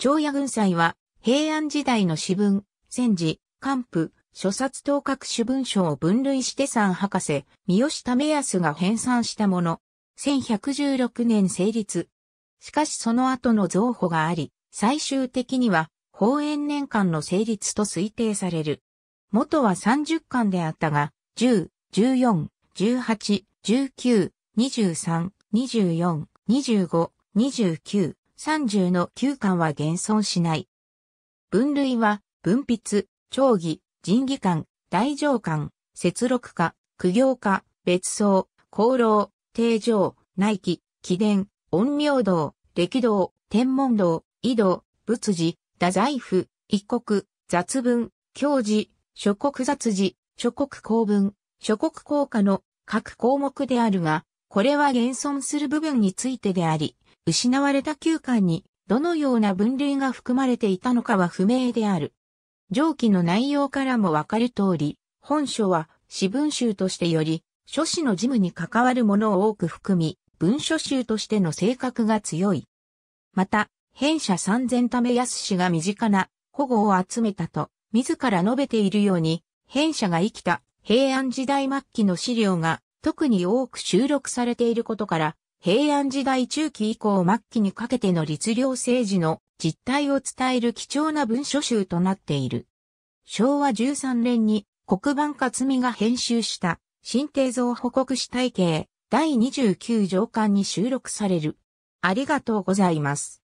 長野軍祭は、平安時代の詩文、戦時、官府、諸冊等各種文書を分類して三博士、三好為康が編纂したもの。1116年成立。しかしその後の増補があり、最終的には、法延年間の成立と推定される。元は30巻であったが、10、14、18、19、23、24、25、29、30の旧巻は現存しない。分類は、文筆、長義、人儀館、大乗館、節録家、苦行家、別荘、功労、定常、内記、記伝、陰陽道、歴道、天文道、井道、仏寺、太宰府、一国、雑文、教寺、諸国雑寺、諸国公文、諸国公家の各項目であるが、これは現存する部分についてであり、失われた旧館にどのような分類が含まれていたのかは不明である。上記の内容からもわかる通り、本書は私文集としてより、書士の事務に関わるものを多く含み、文書集としての性格が強い。また、弊社三千ため安氏が身近な保護を集めたと、自ら述べているように、弊社が生きた平安時代末期の資料が特に多く収録されていることから、平安時代中期以降末期にかけての律令政治の実態を伝える貴重な文書集となっている。昭和13年に黒板克美が編集した新定像報告史体系第29条巻に収録される。ありがとうございます。